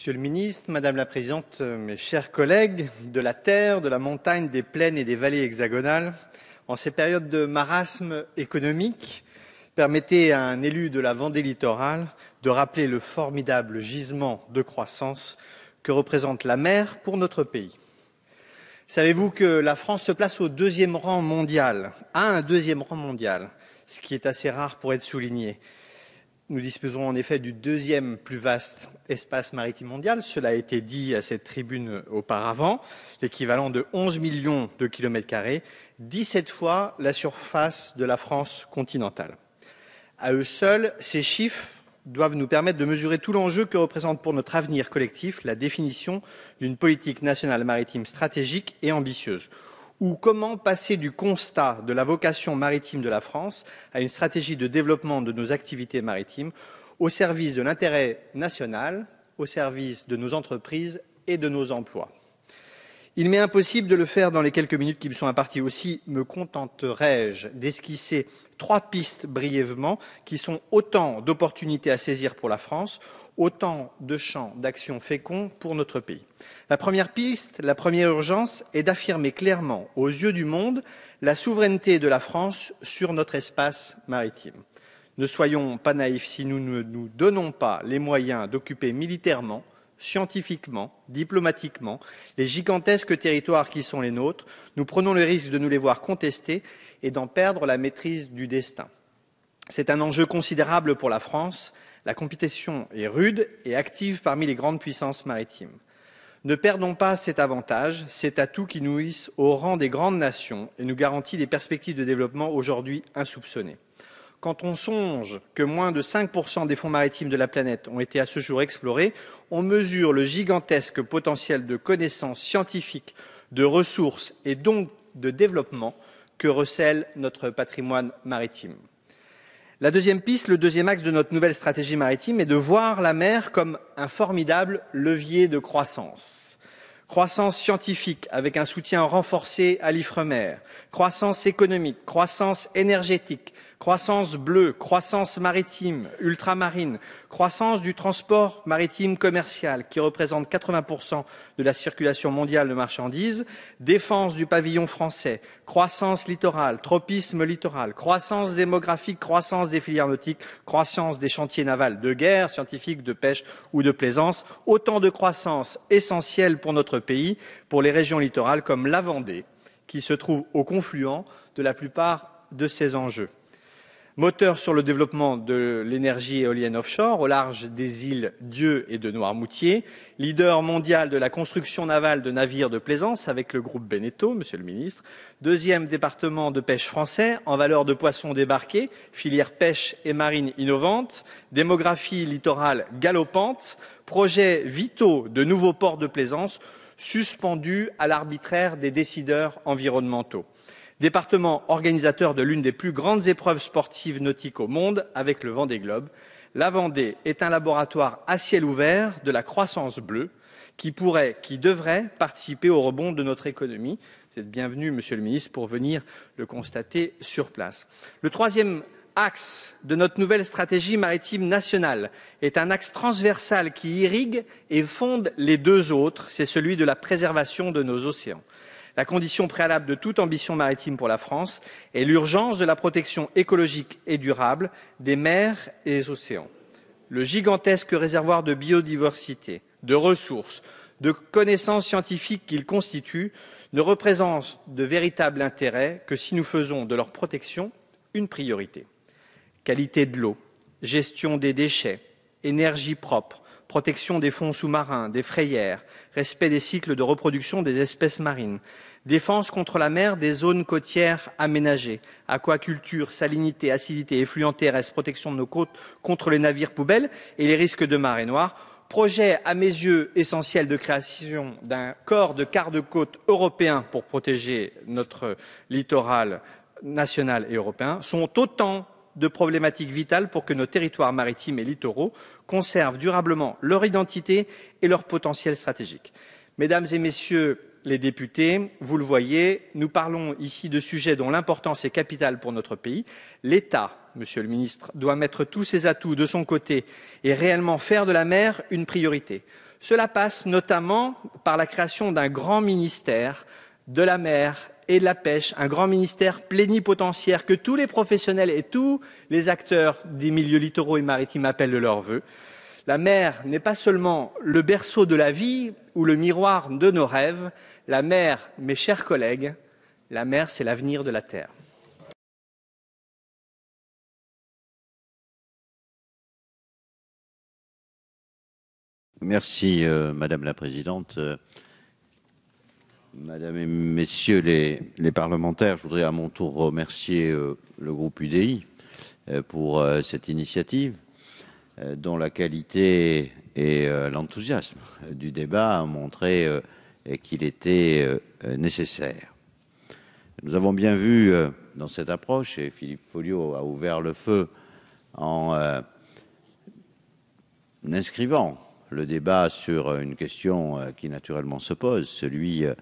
Monsieur le ministre, madame la présidente, mes chers collègues, de la terre, de la montagne, des plaines et des vallées hexagonales, en ces périodes de marasme économique, permettez à un élu de la Vendée littorale de rappeler le formidable gisement de croissance que représente la mer pour notre pays. Savez-vous que la France se place au deuxième rang mondial, à un deuxième rang mondial, ce qui est assez rare pour être souligné, nous disposons en effet du deuxième plus vaste espace maritime mondial, cela a été dit à cette tribune auparavant, l'équivalent de 11 millions de kilomètres carrés, 17 fois la surface de la France continentale. À eux seuls, ces chiffres doivent nous permettre de mesurer tout l'enjeu que représente pour notre avenir collectif la définition d'une politique nationale maritime stratégique et ambitieuse ou comment passer du constat de la vocation maritime de la France à une stratégie de développement de nos activités maritimes au service de l'intérêt national, au service de nos entreprises et de nos emplois. Il m'est impossible de le faire dans les quelques minutes qui me sont imparties. Aussi me contenterai-je d'esquisser trois pistes brièvement qui sont autant d'opportunités à saisir pour la France Autant de champs d'action féconds pour notre pays. La première piste, la première urgence est d'affirmer clairement aux yeux du monde la souveraineté de la France sur notre espace maritime. Ne soyons pas naïfs si nous ne nous donnons pas les moyens d'occuper militairement scientifiquement, diplomatiquement, les gigantesques territoires qui sont les nôtres, nous prenons le risque de nous les voir contester et d'en perdre la maîtrise du destin. C'est un enjeu considérable pour la France, la compétition est rude et active parmi les grandes puissances maritimes. Ne perdons pas cet avantage, cet atout qui nous hisse au rang des grandes nations et nous garantit des perspectives de développement aujourd'hui insoupçonnées. Quand on songe que moins de 5% des fonds maritimes de la planète ont été à ce jour explorés, on mesure le gigantesque potentiel de connaissances scientifiques, de ressources et donc de développement que recèle notre patrimoine maritime. La deuxième piste, le deuxième axe de notre nouvelle stratégie maritime est de voir la mer comme un formidable levier de croissance croissance scientifique avec un soutien renforcé à l'Ifremer, croissance économique, croissance énergétique, croissance bleue, croissance maritime, ultramarine, croissance du transport maritime commercial qui représente 80% de la circulation mondiale de marchandises, défense du pavillon français, croissance littorale, tropisme littoral, croissance démographique, croissance des filières nautiques, croissance des chantiers navals de guerre, scientifiques, de pêche ou de plaisance, autant de croissance essentielle pour notre pays pour les régions littorales comme la Vendée, qui se trouve au confluent de la plupart de ces enjeux. Moteur sur le développement de l'énergie éolienne offshore au large des îles Dieu et de Noirmoutier, leader mondial de la construction navale de navires de plaisance avec le groupe Beneteau, monsieur le ministre, deuxième département de pêche français en valeur de poissons débarqués, filière pêche et marine innovante, démographie littorale galopante, projets vitaux de nouveaux ports de plaisance suspendu à l'arbitraire des décideurs environnementaux. Département organisateur de l'une des plus grandes épreuves sportives nautiques au monde avec le Vendée Globe, la Vendée est un laboratoire à ciel ouvert de la croissance bleue qui pourrait, qui devrait participer au rebond de notre économie. Vous êtes bienvenu, Monsieur le Ministre, pour venir le constater sur place. Le troisième axe de notre nouvelle stratégie maritime nationale est un axe transversal qui irrigue et fonde les deux autres, c'est celui de la préservation de nos océans. La condition préalable de toute ambition maritime pour la France est l'urgence de la protection écologique et durable des mers et des océans. Le gigantesque réservoir de biodiversité, de ressources, de connaissances scientifiques qu'il constitue ne représente de véritable intérêt que si nous faisons de leur protection une priorité qualité de l'eau, gestion des déchets, énergie propre, protection des fonds sous-marins, des frayères, respect des cycles de reproduction des espèces marines, défense contre la mer des zones côtières aménagées, aquaculture, salinité, acidité, effluents terrestres, protection de nos côtes contre les navires poubelles et les risques de marée noire. Projet à mes yeux essentiel de création d'un corps de quart de côte européen pour protéger notre littoral national et européen sont autant de problématiques vitales pour que nos territoires maritimes et littoraux conservent durablement leur identité et leur potentiel stratégique. Mesdames et messieurs les députés, vous le voyez, nous parlons ici de sujets dont l'importance est capitale pour notre pays. L'État, monsieur le ministre, doit mettre tous ses atouts de son côté et réellement faire de la mer une priorité. Cela passe notamment par la création d'un grand ministère de la mer et de la pêche, un grand ministère plénipotentiaire que tous les professionnels et tous les acteurs des milieux littoraux et maritimes appellent de leur vœu. La mer n'est pas seulement le berceau de la vie ou le miroir de nos rêves. La mer, mes chers collègues, la mer, c'est l'avenir de la Terre. Merci, euh, Madame la Présidente. Euh, Madame et messieurs les, les, parlementaires, je voudrais à mon tour remercier euh, le groupe UDI euh, pour euh, cette initiative dont la qualité et l'enthousiasme du débat ont montré qu'il était nécessaire. Nous avons bien vu dans cette approche, et Philippe Folliot a ouvert le feu en inscrivant le débat sur euh, une question euh, qui naturellement se pose, celui euh,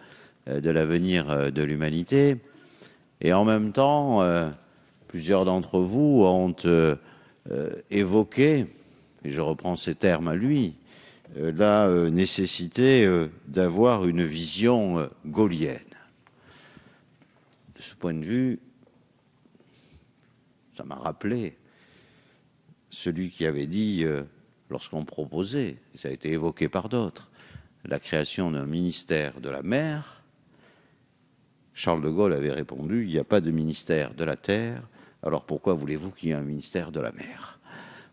de l'avenir de l'humanité. Et en même temps, plusieurs d'entre vous ont évoqué, et je reprends ces termes à lui, la nécessité d'avoir une vision gaulienne. De ce point de vue, ça m'a rappelé celui qui avait dit lorsqu'on proposait, et ça a été évoqué par d'autres, la création d'un ministère de la mer, Charles de Gaulle avait répondu, il n'y a pas de ministère de la terre, alors pourquoi voulez-vous qu'il y ait un ministère de la mer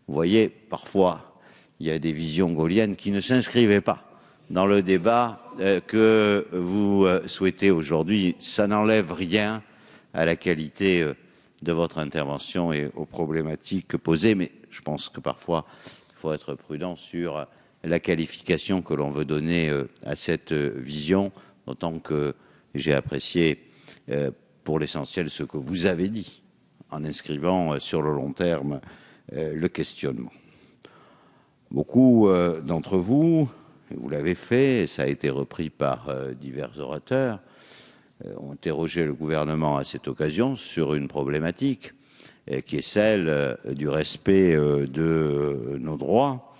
Vous voyez, parfois, il y a des visions gauliennes qui ne s'inscrivaient pas dans le débat euh, que vous euh, souhaitez aujourd'hui. Ça n'enlève rien à la qualité euh, de votre intervention et aux problématiques posées, mais je pense que parfois il faut être prudent sur la qualification que l'on veut donner euh, à cette euh, vision, d'autant que j'ai apprécié euh, pour l'essentiel ce que vous avez dit en inscrivant sur le long terme le questionnement. Beaucoup d'entre vous, vous l'avez fait, et ça a été repris par divers orateurs, ont interrogé le gouvernement à cette occasion sur une problématique euh, qui est celle euh, du respect euh, de nos droits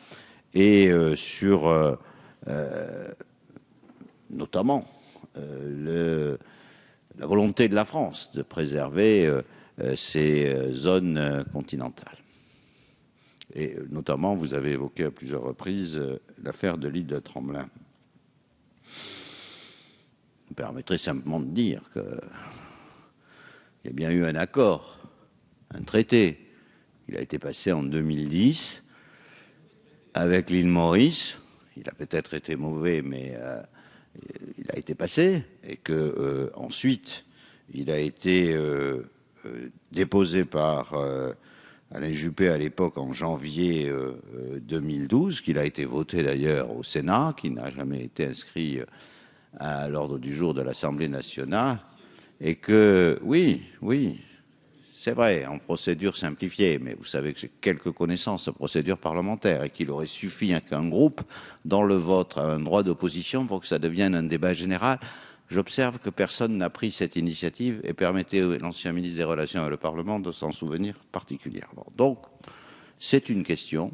et sur notamment la volonté de la France de préserver ces zones continentales. Et notamment, vous avez évoqué à plusieurs reprises l'affaire de l'île de Tremblin. Vous me simplement de dire qu'il y a bien eu un accord un traité. Il a été passé en 2010 avec l'île Maurice. Il a peut-être été mauvais, mais euh, il a été passé et que euh, ensuite il a été euh, déposé par Alain Juppé à l'époque en janvier 2012, qu'il a été voté d'ailleurs au Sénat, qui n'a jamais été inscrit à l'ordre du jour de l'Assemblée nationale, et que oui, oui, c'est vrai, en procédure simplifiée, mais vous savez que j'ai quelques connaissances en procédure parlementaire et qu'il aurait suffi qu'un groupe dans le vôtre ait un droit d'opposition pour que ça devienne un débat général. J'observe que personne n'a pris cette initiative et permettait à l'ancien ministre des Relations et le Parlement de s'en souvenir particulièrement. Donc, c'est une question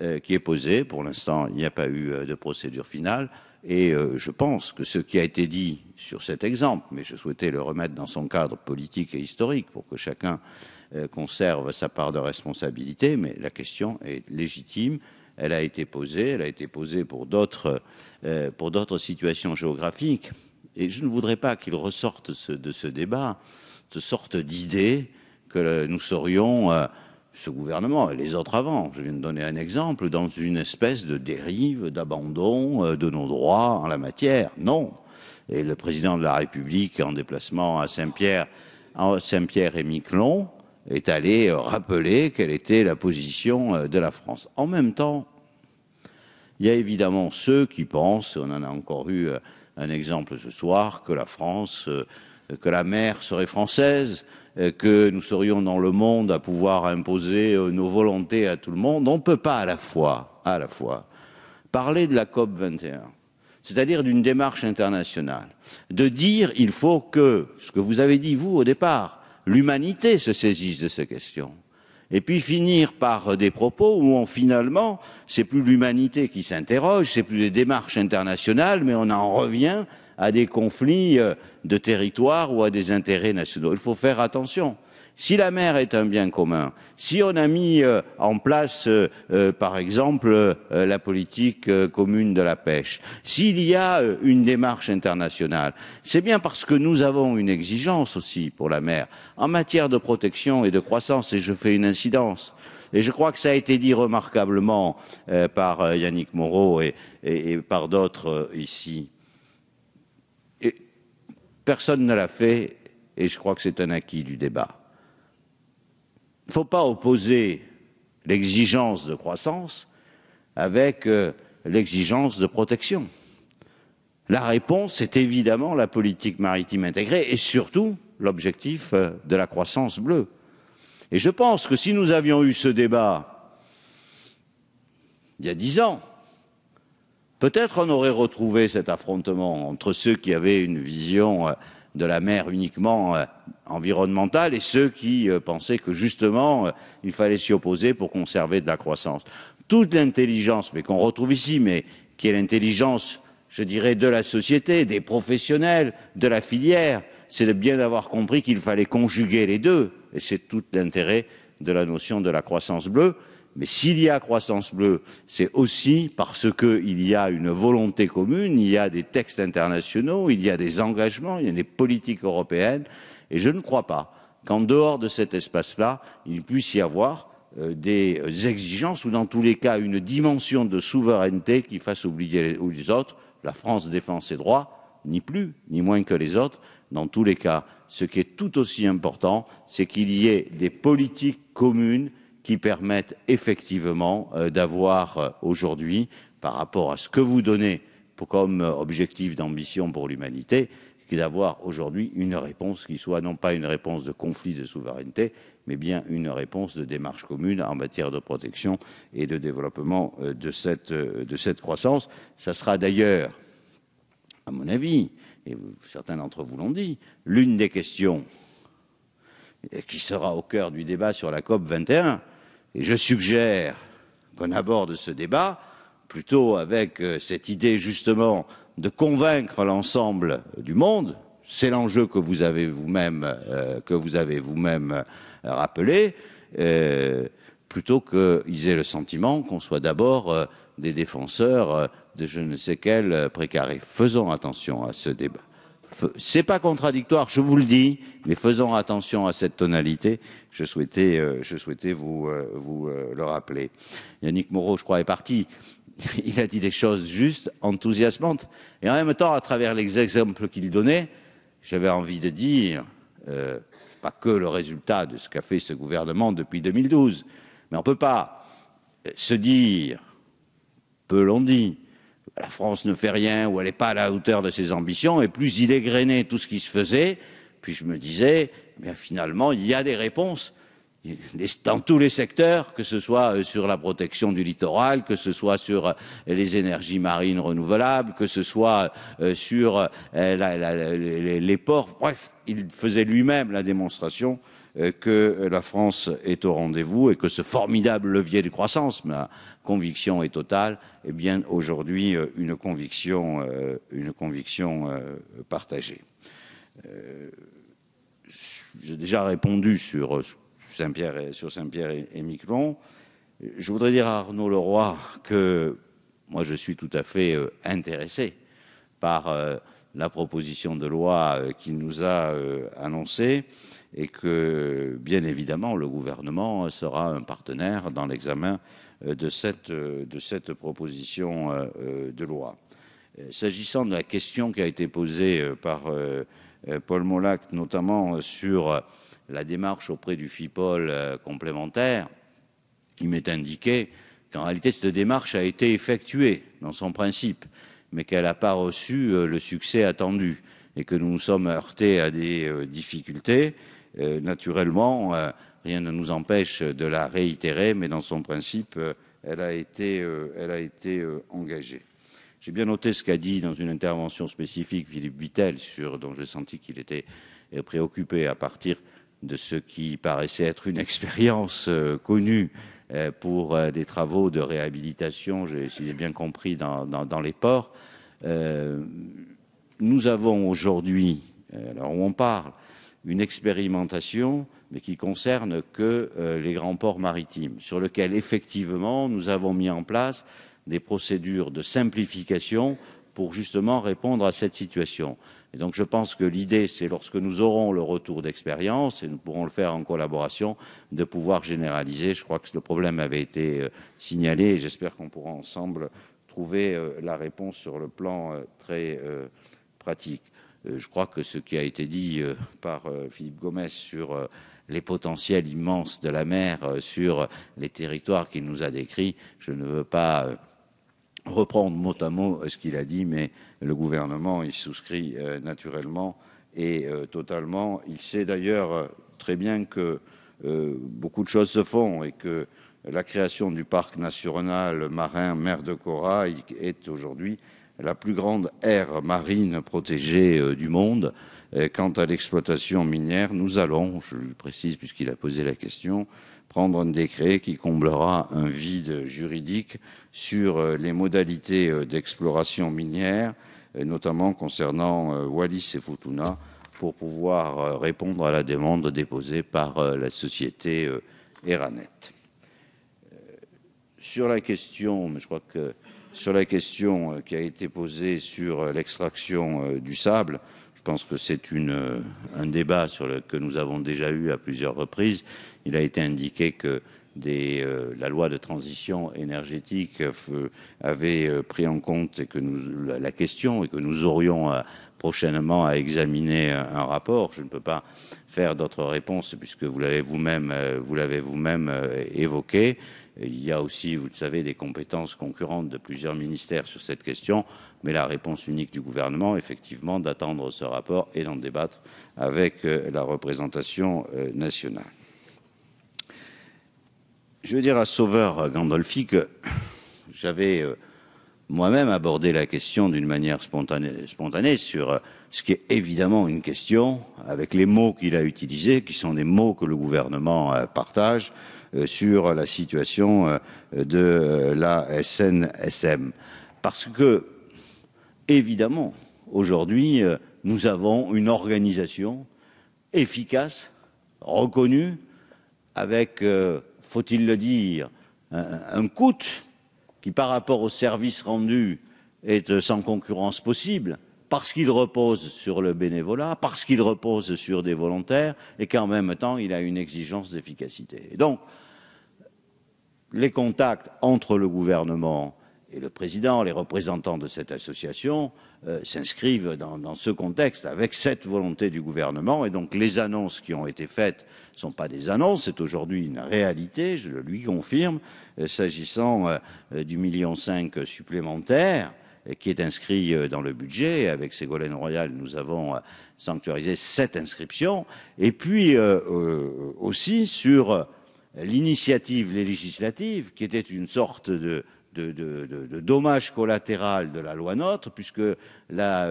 euh, qui est posée. Pour l'instant, il n'y a pas eu euh, de procédure finale. Et euh, je pense que ce qui a été dit sur cet exemple, mais je souhaitais le remettre dans son cadre politique et historique pour que chacun euh, conserve sa part de responsabilité, mais la question est légitime. Elle a été posée, elle a été posée pour d'autres, euh, situations géographiques. Et je ne voudrais pas qu'il ressorte de ce débat de sorte d'idée que nous serions ce gouvernement et les autres avant. Je viens de donner un exemple dans une espèce de dérive, d'abandon euh, de nos droits en la matière. Non. Et le président de la République, en déplacement à Saint-Pierre, Saint-Pierre et Miquelon, est allé euh, rappeler quelle était la position euh, de la France. En même temps, il y a évidemment ceux qui pensent, on en a encore eu un exemple ce soir, que la France que la mer serait française, euh, que nous serions dans le monde à pouvoir imposer euh, nos volontés à tout le monde. On ne peut pas à la fois, à la fois, parler de la COP 21, c'est-à-dire d'une démarche internationale, de dire il faut que, ce que vous avez dit vous au départ, l'humanité se saisisse de ces questions. Et puis finir par des propos où finalement, c'est plus l'humanité qui s'interroge, c'est plus des démarches internationales, mais on en revient à des conflits euh, de territoire ou à des intérêts nationaux. Il faut faire attention. Si la mer est un bien commun, si on a mis euh, en place, euh, par exemple, la politique commune de la pêche, s'il y a une démarche internationale, c'est bien parce que nous avons une exigence aussi pour la mer en matière de protection et de croissance, et je fais une incidence. Et je crois que ça a été dit remarquablement par Yannick Moreau et par d'autres ici. Personne ne l'a fait et je crois que c'est un acquis du débat. Il ne faut pas opposer l'exigence de croissance avec euh, l'exigence de protection. La réponse est évidemment la politique maritime intégrée et surtout l'objectif euh, de la croissance bleue. Et je pense que si nous avions eu ce débat il y a dix ans, Peut-être on aurait retrouvé cet affrontement entre ceux qui avaient une vision euh, de la mer uniquement euh, environnementale et ceux qui euh, pensaient que justement il fallait s'y opposer pour conserver de la croissance. Toute l'intelligence, mais qu'on retrouve ici, mais qui est l'intelligence, je dirais, de la société, des professionnels, de la filière, c'est de bien avoir compris qu'il fallait conjuguer les deux, et c'est tout l'intérêt de la notion de la croissance bleue. Mais s'il y a croissance bleue, c'est aussi parce qu'il y a une volonté commune, il y a des textes internationaux, il y a des engagements, il y a des politiques européennes. Et je ne crois pas qu'en dehors de cet espace-là, il puisse y avoir euh, des exigences ou dans tous les cas une dimension de souveraineté qui fasse oublier les autres. La France défend ses droits, ni plus, ni moins que les autres. Dans tous les cas, ce qui est tout aussi important, c'est qu'il y ait des politiques communes qui permettent effectivement euh, d'avoir euh, aujourd'hui, par rapport à ce que vous donnez comme euh, objectif d'ambition pour l'humanité, d'avoir aujourd'hui une réponse qui soit non pas une réponse de conflit de souveraineté, mais bien une réponse de démarche commune en matière de protection et de développement de cette, de cette croissance. Ça sera d'ailleurs, à mon avis, et certains d'entre vous l'ont dit, l'une des questions qui sera au cœur du débat sur la COP 21, et je suggère qu'on aborde ce débat plutôt avec euh, cette idée justement de convaincre l'ensemble du monde, c'est l'enjeu que vous avez vous-même euh, que vous avez vous-même euh, rappelé, plutôt qu'ils aient le sentiment qu'on soit d'abord des défenseurs de je ne sais quel précaré. Faisons attention à ce débat. C'est pas contradictoire, je vous le dis, mais faisons attention à cette tonalité. Je souhaitais, euh, je souhaitais vous, euh, vous euh, le rappeler. Yannick Moreau, je crois, est parti. Il a dit des choses justes, enthousiasmantes, et en même temps, à travers les exemples qu'il donnait, j'avais envie de dire, pas que le résultat de ce qu'a fait ce gouvernement depuis 2012, mais on peut pas se dire, peu l'on dit, la France ne fait rien ou elle n'est pas à la hauteur de ses ambitions, et plus il égrenait tout ce qui se faisait, puis je me disais, eh finalement, il y a des réponses dans tous les secteurs, que ce soit euh, sur la protection du littoral, que ce soit sur euh, les énergies marines renouvelables, que ce soit euh, sur les ports, bref, il faisait lui-même la démonstration euh, que la France est au rendez-vous et que ce formidable levier de croissance, ma conviction est totale, est bien aujourd'hui euh, une conviction, euh, une conviction partagée. J'ai déjà répondu sur Saint-Pierre et, et Miquelon. Je voudrais dire à Arnaud Leroy que moi je suis tout à fait intéressé par la proposition de loi qu'il nous a annoncée et que, bien évidemment, le gouvernement sera un partenaire dans l'examen euh, euh, de cette, proposition euh, de loi. S'agissant de la question qui a été posée par Paul Molac, notamment sur la démarche auprès du FIPOL complémentaire, il m'est indiqué qu'en réalité cette démarche a été effectuée dans son principe, mais qu'elle n'a pas reçu le succès attendu et que nous nous sommes heurtés à des difficultés. Euh, naturellement, euh, rien ne nous empêche de la réitérer, mais dans son principe, euh, elle a été, elle a été engagée. J'ai bien noté ce qu'a dit dans une intervention spécifique Philippe Vittel, sur, dont j'ai senti qu'il était préoccupé à partir de ce qui paraissait être une expérience connue pour des travaux de réhabilitation, si j'ai bien compris, dans, les ports. nous avons aujourd'hui, alors où on parle, une expérimentation, mais qui ne concerne que euh, les grands ports maritimes, sur lequel effectivement nous avons mis en place des procédures de simplification pour justement répondre à cette situation. Et donc je pense que l'idée, c'est lorsque nous aurons le retour d'expérience, et nous pourrons le faire en collaboration, de pouvoir généraliser. Je crois que le problème avait été euh, signalé, et j'espère qu'on pourra ensemble trouver euh, la réponse sur le plan très pratique. Euh, je crois que ce qui a été dit euh, par euh, Philippe Gomes sur les potentiels immenses de la mer, sur les territoires qu'il nous a décrits, je ne veux pas reprendre mot à mot ce qu'il a dit, mais le gouvernement y souscrit naturellement et totalement. Il sait d'ailleurs très bien que beaucoup de choses se font et que la création du parc national marin mer de Corail est aujourd'hui la plus grande aire marine protégée euh, du monde. quant à l'exploitation minière, nous allons, je le précise puisqu'il a posé la question, prendre un décret qui comblera un vide juridique sur euh, les modalités euh, d'exploration minière, notamment concernant Wallis et Futuna, pour pouvoir répondre à la demande déposée par la société Eranet. Sur la question, mais je crois que sur la question euh, qui a été posée sur euh, l'extraction euh, du sable, je pense que c'est un débat que nous avons déjà eu à plusieurs reprises. Il a été indiqué que la loi de transition énergétique avait pris en compte la, question et que nous aurions prochainement à examiner un, rapport. Je ne peux pas faire d'autres réponses puisque vous l'avez vous-même évoqué. Il y a aussi, vous le savez, des compétences concurrentes de plusieurs ministères sur cette question, mais la réponse unique du gouvernement, effectivement, d'attendre ce rapport et d'en débattre avec euh, la représentation euh, nationale. Je veux dire à Sauveur Gandolfi que j'avais euh, moi-même abordé la question d'une manière spontanée, spontanée sur ce qui est évidemment une question, avec les mots qu'il a utilisés, qui sont des mots que le gouvernement euh, partage, euh, sur la situation euh, de la SNSM. Parce que, évidemment, aujourd'hui, nous avons une organisation efficace, reconnue, avec, faut-il le dire, un, coût qui, par rapport aux services rendus, est sans concurrence possible parce qu'il repose sur le bénévolat, parce qu'il repose sur des volontaires, et qu'en même temps, il a une exigence d'efficacité. Donc, les contacts entre le gouvernement et le président, les représentants de cette association, euh, s'inscrivent dans, ce contexte, avec cette volonté du gouvernement. Et donc, les annonces qui ont été faites ne sont pas des annonces, c'est aujourd'hui une réalité, je le lui confirme, euh, s'agissant euh, du million cinq supplémentaire. Euh, qui est inscrit euh, dans le budget. Avec Ségolène Royal, nous avons euh, sanctuarisé cette inscription. Et puis aussi sur l'initiative législative, qui était une sorte de, de, dommage collatéral de la loi NOTRe, puisque la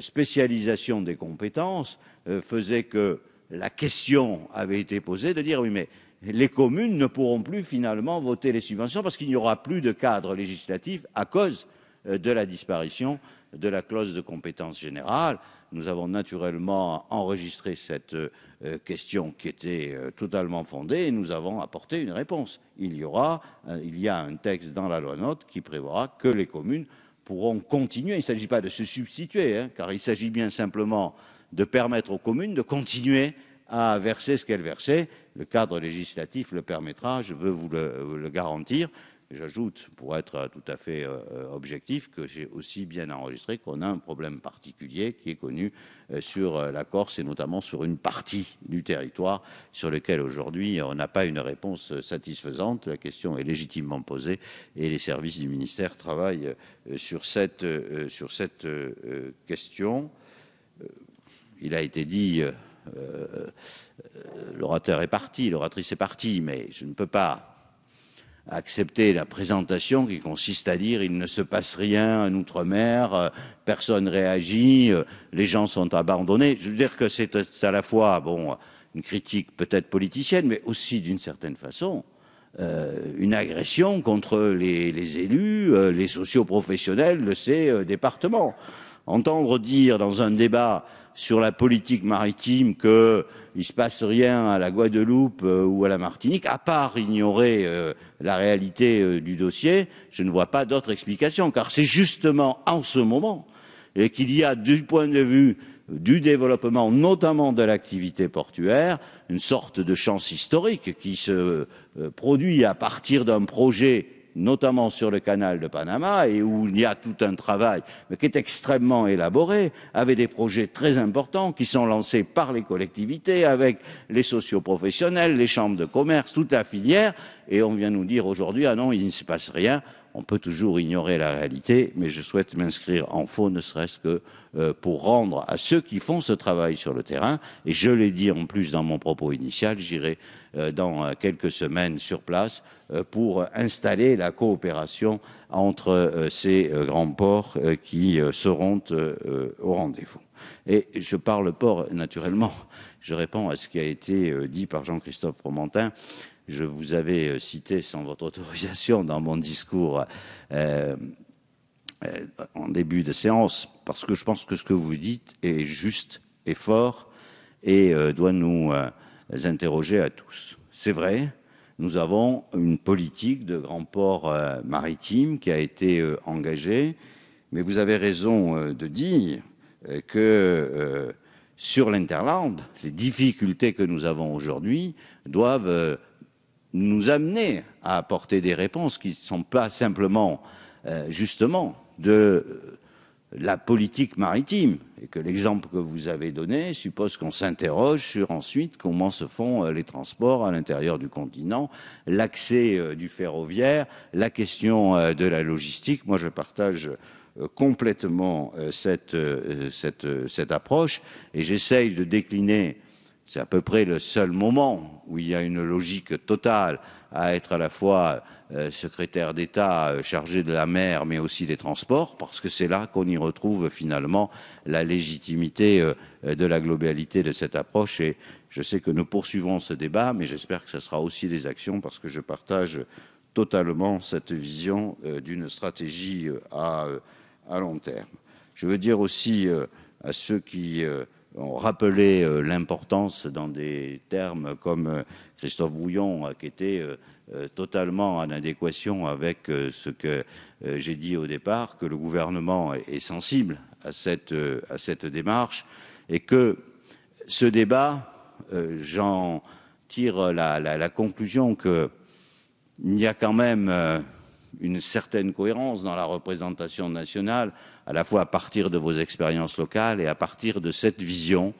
spécialisation des compétences faisait que la question avait été posée de dire oui, mais les communes ne pourront plus finalement voter les subventions parce qu'il n'y aura plus de cadre législatif à cause euh, de la disparition de la clause de compétence générale. Nous avons naturellement enregistré cette euh, question qui était euh, totalement fondée et nous avons apporté une réponse. Il y aura, a un texte dans la loi NOTE qui prévoira que les communes pourront continuer. Il ne s'agit pas de se substituer, hein, car il s'agit bien simplement de permettre aux communes de continuer à verser ce qu'elles versaient. Le cadre législatif le permettra, je veux vous le garantir. J'ajoute, pour être tout à fait euh, euh, objectif, que j'ai aussi bien enregistré qu'on a un problème particulier qui est connu euh, sur la Corse et notamment sur une partie du territoire sur lequel aujourd'hui on n'a pas une réponse satisfaisante. La question est légitimement posée et les services du ministère travaillent sur cette, sur cette question. Il a été dit, l'orateur est parti, l'oratrice est partie, mais je ne peux pas accepter la présentation qui consiste à dire il ne se passe rien en Outre-mer, euh, personne réagit, euh, les gens sont abandonnés. Je veux dire que c'est à la fois bon, une critique peut-être politicienne, mais aussi d'une certaine façon euh, une agression contre les, élus, les socioprofessionnels de ces départements. Entendre dire dans un débat sur la politique maritime que il se passe rien à la Guadeloupe euh, ou à la Martinique, à part ignorer euh, la réalité euh, du dossier, je ne vois pas d'autre explication, car c'est justement en ce moment qu'il y a, du point de vue du développement, notamment de l'activité portuaire, une sorte de chance historique qui se produit à partir d'un projet notamment sur le canal de Panama, et où il y a tout un travail mais qui est extrêmement élaboré, avec des projets très importants qui sont lancés par les collectivités, avec les socioprofessionnels, les chambres de commerce, toute la filière, et on vient nous dire aujourd'hui, ah non, il ne se passe rien, on peut toujours ignorer la réalité, mais je souhaite m'inscrire en faux, ne serait-ce que euh, pour rendre à ceux qui font ce travail sur le terrain, et je l'ai dit en plus dans mon propos initial, j'irai euh, dans euh, quelques semaines sur place pour installer la coopération entre ces grands ports qui seront au rendez-vous. Et je parle port naturellement, je réponds à ce qui a été dit par Jean-Christophe Romantin, je vous avais euh, cité sans votre autorisation dans mon discours euh, euh, en début de séance, parce que je pense que ce que vous dites est juste et fort et doit nous interroger à tous. C'est vrai, nous avons une politique de grand port maritime qui a été engagée, mais vous avez raison de dire que sur l'Interland, les difficultés que nous avons aujourd'hui doivent nous amener à apporter des réponses qui ne sont pas simplement, euh, justement, de euh, la politique maritime, et que l'exemple que vous avez donné suppose qu'on s'interroge sur ensuite comment se font euh, les transports à l'intérieur du continent, l'accès du ferroviaire, la question de la logistique. Moi, je partage complètement cette, cette, cette approche et j'essaye de décliner c'est à peu près le seul moment où il y a une logique totale à être à la fois euh, secrétaire d'État euh, chargé de la mer, mais aussi des transports, parce que c'est là qu'on y retrouve finalement la légitimité euh, de la globalité de cette approche. Et je sais que nous poursuivons ce débat, mais j'espère que ce sera aussi des actions, parce que je partage totalement cette vision d'une stratégie à, à, long terme. Je veux dire aussi à ceux qui euh, On rappelé euh, l'importance dans des termes comme euh, Christophe Bouillon, qui était totalement en adéquation avec ce que j'ai dit au départ, que le gouvernement est sensible à cette, à cette démarche et que ce débat, j'en tire la, la, la conclusion qu'il y a quand même une certaine cohérence dans la représentation nationale, à la fois à partir de vos expériences locales et à partir de cette vision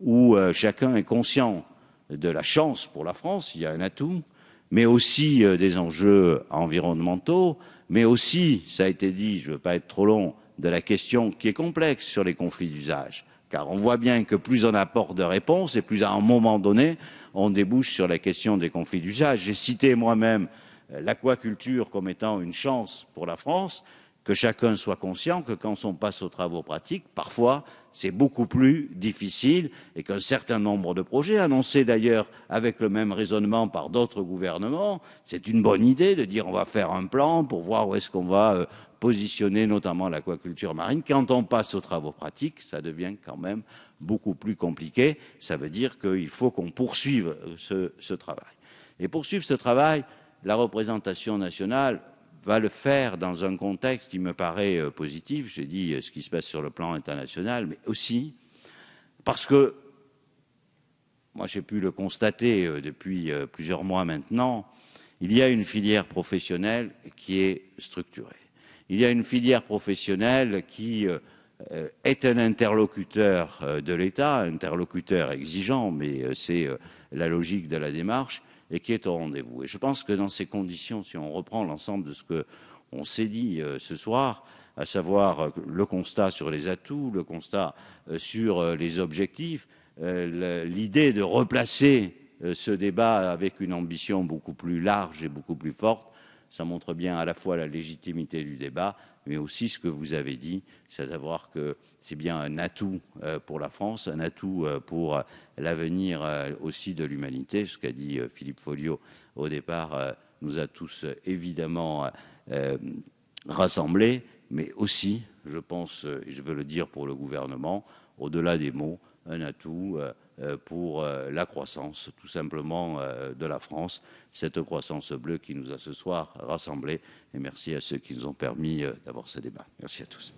où euh, chacun est conscient de la chance pour la France, il y a un atout, mais aussi euh, des enjeux environnementaux, mais aussi, ça a été dit, je ne veux pas être trop long, de la question qui est complexe sur les conflits d'usage. Car on voit bien que plus on apporte de réponses et plus à un moment donné, on débouche sur la question des conflits d'usage. J'ai cité moi-même euh, l'aquaculture comme étant une chance pour la France, que chacun soit conscient que quand on passe aux travaux pratiques, parfois c'est beaucoup plus difficile et qu'un certain nombre de projets, annoncés d'ailleurs avec le même raisonnement par d'autres gouvernements, c'est une bonne idée de dire on va faire un plan pour voir où est-ce qu'on va euh, positionner notamment l'aquaculture marine. Quand on passe aux travaux pratiques, ça devient quand même beaucoup plus compliqué. Ça veut dire qu'il faut qu'on poursuive euh, ce, ce, travail. Et poursuivre ce travail, la représentation nationale va le faire dans un contexte qui me paraît euh, positif. J'ai dit euh, ce qui se passe sur le plan international, mais aussi parce que, moi j'ai pu le constater euh, depuis plusieurs mois maintenant, il y a une filière professionnelle qui est structurée. Il y a une filière professionnelle qui est un interlocuteur de l'État, interlocuteur exigeant, mais c'est la logique de la démarche, et qui est au rendez-vous. Et je pense que dans ces conditions, si on reprend l'ensemble de ce que on s'est dit euh, ce soir, à savoir euh, le constat sur les atouts, le constat euh, sur les objectifs, l'idée de replacer ce débat avec une ambition beaucoup plus large et beaucoup plus forte, ça montre bien à la fois la légitimité du débat, mais aussi ce que vous avez dit, c'est-à-dire que c'est bien un atout euh, pour la France, un atout euh, pour euh, l'avenir aussi de l'humanité. Ce qu'a dit Philippe folio au départ nous a tous évidemment rassemblés, mais aussi, je pense, et je veux le dire pour le gouvernement, au-delà des mots, un atout euh, pour euh, la croissance tout simplement euh, de la France, cette croissance bleue qui nous a ce soir rassemblés. Et merci à ceux qui nous ont permis d'avoir ce débat. Merci à tous.